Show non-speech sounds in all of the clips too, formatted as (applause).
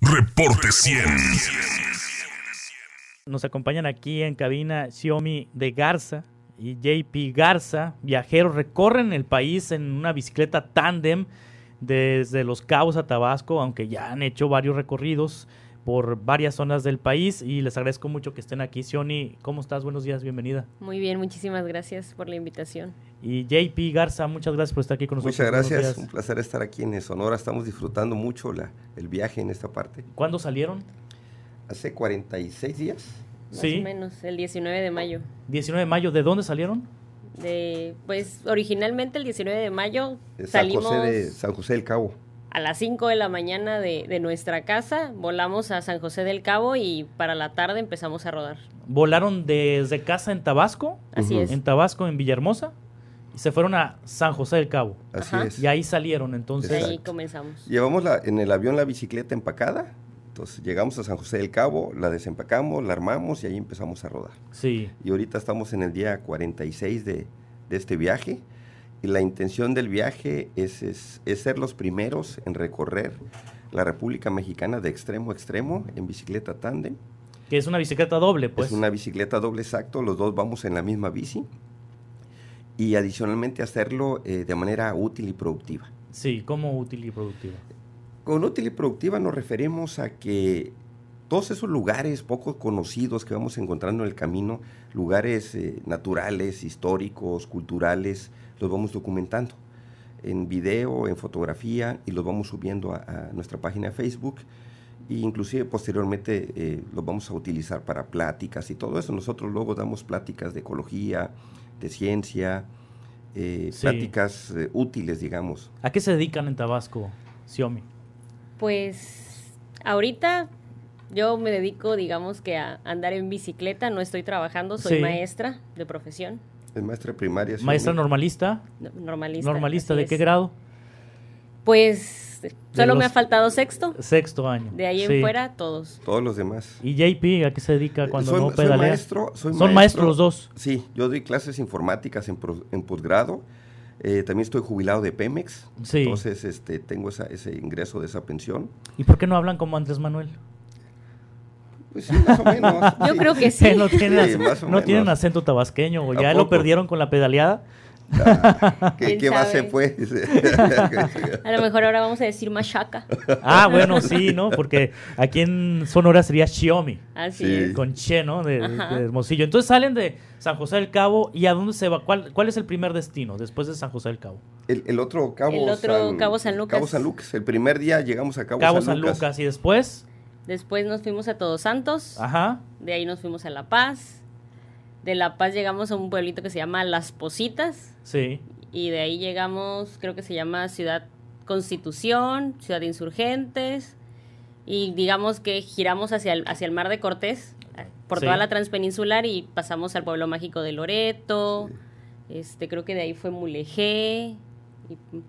Reporte 100. Nos acompañan aquí en cabina Xiaomi de Garza y JP Garza. Viajeros recorren el país en una bicicleta tándem desde Los Cabos a Tabasco, aunque ya han hecho varios recorridos por varias zonas del país y les agradezco mucho que estén aquí. Sioni, ¿cómo estás? Buenos días, bienvenida. Muy bien, muchísimas gracias por la invitación. Y JP Garza, muchas gracias por estar aquí con nosotros. Muchas gracias, un placer estar aquí en Sonora. Estamos disfrutando mucho la, el viaje en esta parte. ¿Cuándo salieron? Hace 46 días. Más sí. o menos, el 19 de mayo. 19 de mayo, ¿de dónde salieron? De, pues originalmente el 19 de mayo de salimos de San José del Cabo. A las 5 de la mañana de, de nuestra casa volamos a San José del Cabo y para la tarde empezamos a rodar. ¿Volaron desde casa en Tabasco? Así es. ¿En Tabasco, en Villahermosa? se fueron a San José del Cabo. Así es. Y ahí salieron, entonces. Ahí comenzamos. Llevamos la, en el avión la bicicleta empacada. Entonces llegamos a San José del Cabo, la desempacamos, la armamos y ahí empezamos a rodar. Sí. Y ahorita estamos en el día 46 de, de este viaje. Y la intención del viaje es, es, es, ser los primeros en recorrer la República Mexicana de extremo a extremo en bicicleta tándem. Que es una bicicleta doble, pues. Es una bicicleta doble, exacto. Los dos vamos en la misma bici y adicionalmente hacerlo eh, de manera útil y productiva. Sí, ¿cómo útil y productiva? Con útil y productiva nos referimos a que todos esos lugares poco conocidos que vamos encontrando en el camino, lugares eh, naturales, históricos, culturales, los vamos documentando en video, en fotografía y los vamos subiendo a, nuestra página de Facebook e inclusive posteriormente eh, los vamos a utilizar para pláticas y todo eso. Nosotros luego damos pláticas de ecología, de ciencia, eh, eh, útiles, digamos. ¿A qué se dedican en Tabasco, Xiomi? Pues ahorita yo me dedico, digamos que a andar en bicicleta, no estoy trabajando, soy maestra de profesión. ¿Es maestra primaria? ¿Maestra normalista? normalista. ¿Normalista de qué grado? Pues solo me ha faltado sexto. Sexto año. De ahí en fuera, todos. Todos los demás. ¿Y JP a qué se dedica cuando no pedalea? maestro, Son maestros los dos. Sí, yo doy clases informáticas en, en posgrado. Eh, también estoy jubilado de Pemex. Entonces este, tengo ese ingreso de esa pensión. ¿Y por qué no hablan como Andrés Manuel? Pues sí, más o menos. (laughs) Yo creo que (laughs) sí. no tienen, acento tabasqueño, o ya lo perdieron con la pedaleada. (laughs) ¿Qué, más (laughs) a lo mejor ahora vamos a decir machaca. Ah, bueno, sí, ¿no? Porque aquí en Sonora sería Xiomi. Así sí. Con Che, ¿no? De, Hermosillo. Entonces salen de San José del Cabo y a dónde se va. ¿Cuál, cuál es el primer destino después de San José del Cabo? El, otro Cabo El otro San, Cabo San Lucas. Cabo San Lucas. El primer día llegamos a Cabo, Cabo San, Lucas. Lucas. Y después. Después nos fuimos a Todos Santos. Ajá. De ahí nos fuimos a La Paz de La Paz llegamos a un pueblito que se llama Las Positas. Sí. Y de ahí llegamos, creo que se llama Ciudad Constitución, Ciudad Insurgentes. Y digamos que giramos hacia el, hacia el Mar de Cortés, eh, por toda la transpeninsular y pasamos al pueblo mágico de Loreto. Este, creo que de ahí fue Mulegé.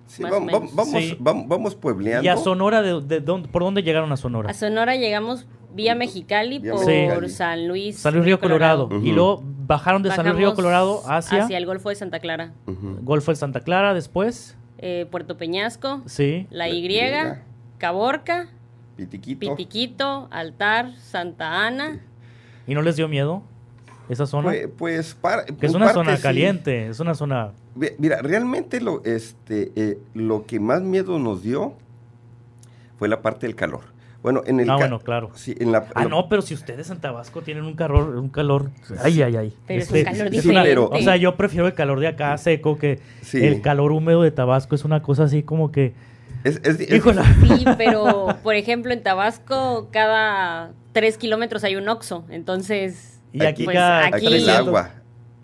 Sí, vamos, vamos, puebleando. ¿Y a Sonora de, por dónde llegaron a Sonora? A Sonora llegamos Vía Mexicali por San Luis. San Luis Río Colorado. Y luego bajaron de San Luis Río Colorado hacia... Hacia el Golfo de Santa Clara. Golfo de Santa Clara después. Eh, Puerto Peñasco. Sí. La Y. Caborca. Pitiquito. Pitiquito, Altar, Santa Ana. ¿Y no les dio miedo esa zona? Pues, pues para, es una zona caliente, es una zona... Mira, realmente lo, este, eh, lo que más miedo nos dio fue la parte del calor. Bueno, en el. Ah, bueno, claro. ah, no, pero si ustedes en Tabasco tienen un calor, un calor. ay, ay, ay. Pero es este, un calor o sea, yo prefiero el calor de acá seco que el calor húmedo de Tabasco. Es una cosa así como que. Es, pero por ejemplo en Tabasco cada tres kilómetros hay un oxo, entonces. Y aquí, pues, agua.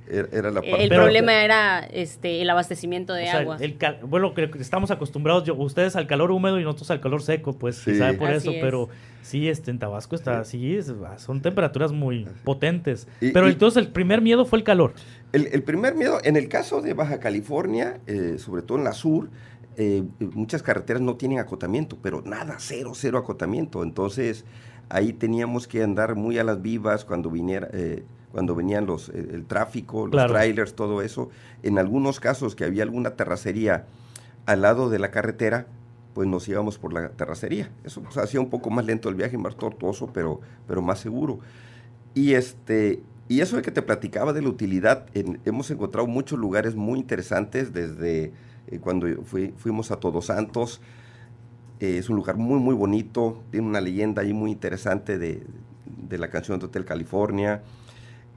Er, el problema era este el abastecimiento de agua. bueno, creo que estamos acostumbrados, ustedes al calor húmedo y nosotros al calor seco, pues se sabe por eso, pero sí, este, en Tabasco está así, son temperaturas muy potentes. pero entonces el primer miedo fue el calor. El, primer miedo, en el caso de Baja California, eh, sobre todo en la sur, eh, muchas carreteras no tienen acotamiento, pero nada, cero, cero acotamiento. Entonces ahí teníamos que andar muy a las vivas cuando viniera, eh, cuando venían los, eh, el, tráfico, los trailers, todo eso. En algunos casos que había alguna terracería al lado de la carretera, pues nos íbamos por la terracería. Eso pues, hacía un poco más lento el viaje, más tortuoso, pero, pero más seguro. Y, este, y eso de que te platicaba de la utilidad, hemos encontrado muchos lugares muy interesantes, desde eh, cuando fuimos a Todos Santos, eh, es un lugar muy, muy bonito, tiene una leyenda ahí muy interesante de, de la canción de Hotel California.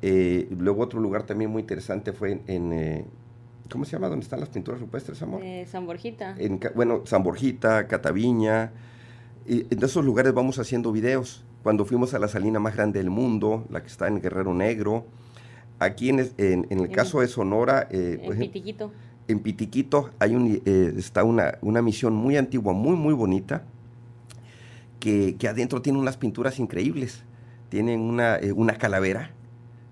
Eh, luego otro lugar también muy interesante fue en, eh, ¿cómo se llama? ¿Dónde están las pinturas rupestres, amor? Eh, San Borjita. bueno, San Borjita, Cataviña. en esos lugares vamos haciendo videos. Cuando fuimos a la salina más grande del mundo, la que está en Guerrero Negro. Aquí en, el caso de Sonora... Eh, en Pitiquito. En Pitiquito hay un, está una, misión muy antigua, muy, muy bonita, que, adentro tiene unas pinturas increíbles. Tienen una calavera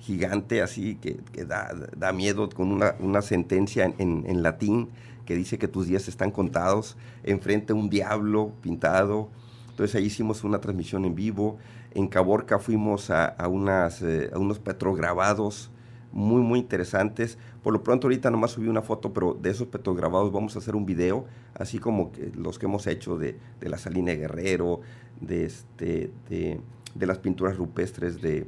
gigante así que, da, da, miedo con una, una sentencia en, en, latín que dice que tus días están contados, enfrente a un diablo pintado. Entonces ahí hicimos una transmisión en vivo. En Caborca fuimos a, a unas, eh, a unos petrograbados muy, muy interesantes. Por lo pronto ahorita nomás subí una foto, pero de esos petrograbados vamos a hacer un video, así como que los que hemos hecho de, de la Salina Guerrero, de, este, de, de las pinturas rupestres de,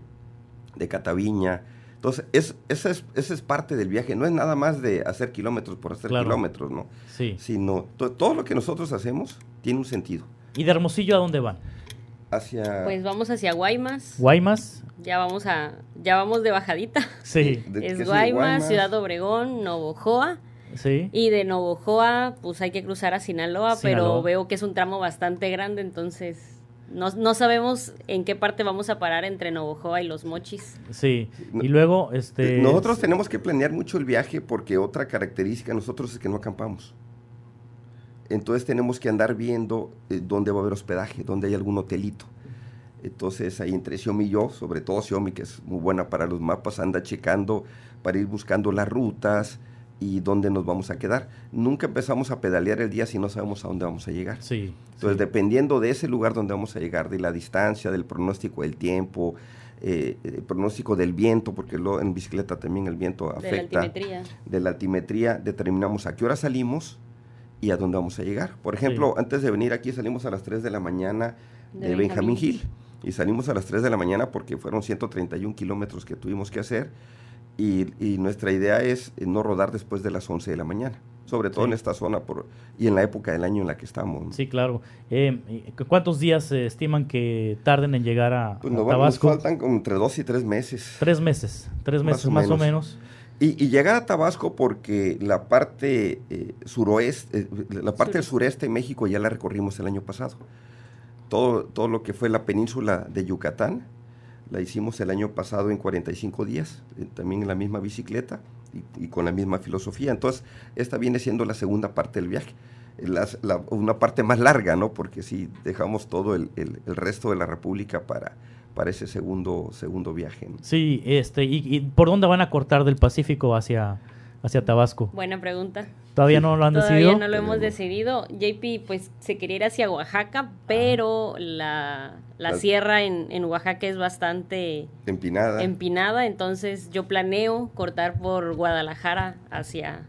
de Cataviña. Entonces, es, esa, es, es parte del viaje. No es nada más de hacer kilómetros por hacer kilómetros, ¿no? Sí. Sino todo lo que nosotros hacemos tiene un sentido. ¿Y de Hermosillo a dónde van? Hacia... Pues vamos hacia Guaymas. Guaymas. Ya vamos a, ya vamos de bajadita. Sí. (laughs) es Guaymas, Ciudad Obregón, Novojoa. Sí. Y de Novojoa, pues hay que cruzar a Sinaloa, pero veo que es un tramo bastante grande, entonces no, no, sabemos en qué parte vamos a parar entre Novojoa y los Mochis. Sí, y luego... este Nosotros tenemos que planear mucho el viaje porque otra característica nosotros es que no acampamos. Entonces tenemos que andar viendo eh, dónde va a haber hospedaje, dónde hay algún hotelito. Entonces ahí entre Xiomi y yo, sobre todo Xiomi que es muy buena para los mapas, anda checando para ir buscando las rutas, y dónde nos vamos a quedar. Nunca empezamos a pedalear el día si no sabemos a dónde vamos a llegar. Sí, Entonces, dependiendo de ese lugar donde vamos a llegar, de la distancia, del pronóstico del tiempo, eh, el pronóstico del viento, porque lo, en bicicleta también el viento afecta. De la altimetría. De la altimetría, determinamos a qué hora salimos y a dónde vamos a llegar. Por ejemplo, antes de venir aquí salimos a las 3 de la mañana de, Benjamín Gil Y salimos a las 3 de la mañana porque fueron 131 kilómetros que tuvimos que hacer y, nuestra idea es eh, no rodar después de las 11 de la mañana, sobre todo en esta zona por, y en la época del año en la que estamos. Sí, claro. Eh, ¿Cuántos días se estiman que tarden en llegar a, pues Tabasco? faltan entre dos y tres meses. Tres meses, tres meses más o menos. Y, llegar a Tabasco porque la parte eh, suroeste, la parte del sureste de México ya la recorrimos el año pasado. Todo, todo lo que fue la península de Yucatán, la hicimos el año pasado en 45 días, eh, también en la misma bicicleta y, con la misma filosofía. Entonces, esta viene siendo la segunda parte del viaje, una parte más larga, ¿no? Porque si dejamos todo el, resto de la República para, para ese segundo, segundo viaje. Sí, este, ¿y por dónde van a cortar del Pacífico hacia hacia Tabasco? Buena pregunta. ¿Todavía no lo han decidido? Todavía no lo hemos decidido. JP, pues se quería ir hacia Oaxaca, ah. pero la, sierra en, Oaxaca es bastante... Empinada. Empinada, entonces yo planeo cortar por Guadalajara hacia...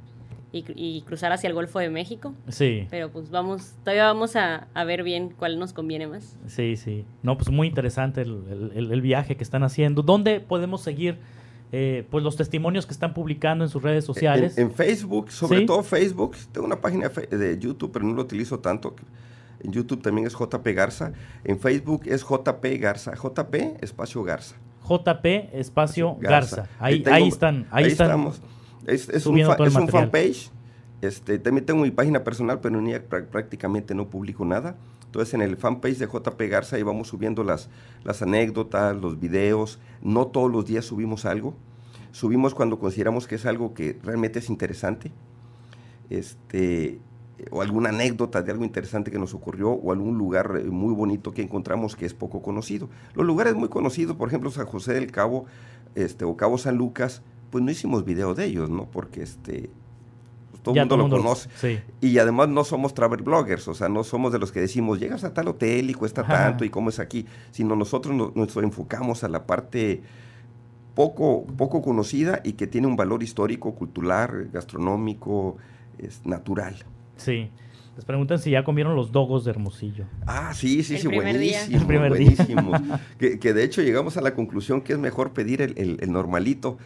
Y, cruzar hacia el Golfo de México. Sí. Pero pues vamos, todavía vamos a, ver bien cuál nos conviene más. Sí, sí. No, pues muy interesante el viaje que están haciendo. ¿Dónde podemos seguir eh, pues los testimonios que están publicando en sus redes sociales. En, Facebook, sobre todo Facebook, tengo una página de YouTube, pero no lo utilizo tanto. En YouTube también es JP Garza. En Facebook es JP Garza. JP espacio Garza. JP espacio Garza. Ahí, ahí, están. Ahí, están estamos. Es, es un fanpage este, también tengo mi página personal, pero en prácticamente no publico nada. Entonces en el fanpage de JP Garza ahí vamos subiendo las, las anécdotas, los videos. No todos los días subimos algo. Subimos cuando consideramos que es algo que realmente es interesante. Este, o alguna anécdota de algo interesante que nos ocurrió o algún lugar eh, muy bonito que encontramos que es poco conocido. Los lugares muy conocidos, por ejemplo, San José del Cabo este, o Cabo San Lucas, pues no hicimos video de ellos, ¿no? Porque este, pues, todo el mundo lo conoce. Y además no somos travel bloggers, o sea, no somos de los que decimos, llegas a tal hotel y cuesta tanto y cómo es aquí, sino nosotros nos, enfocamos a la parte poco, poco conocida y que tiene un valor histórico, cultural, gastronómico, es natural. Sí. Les preguntan si ya comieron los dogos de Hermosillo. Ah, sí, sí, sí, buenísimo. buenísimo. que, de hecho llegamos a la conclusión que es mejor pedir el, el normalito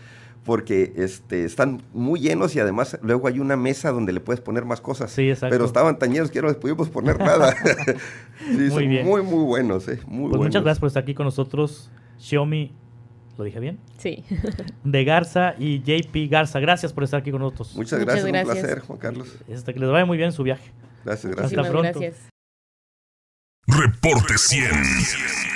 porque este, están muy llenos y además luego hay una mesa donde le puedes poner más cosas. Sí, exacto. Pero estaban tan llenos que no les pudimos poner (laughs) nada. (laughs) sí, muy muy, muy buenos, eh, pues Muchas gracias por estar aquí con nosotros, Xiaomi. ¿Lo dije bien? Sí. (laughs) De Garza y JP Garza. Gracias por estar aquí con nosotros. Muchas gracias, un placer, Juan Carlos. Hasta este, que les vaya muy bien su viaje. Gracias, gracias. Hasta pronto. Gracias. Reporte 100.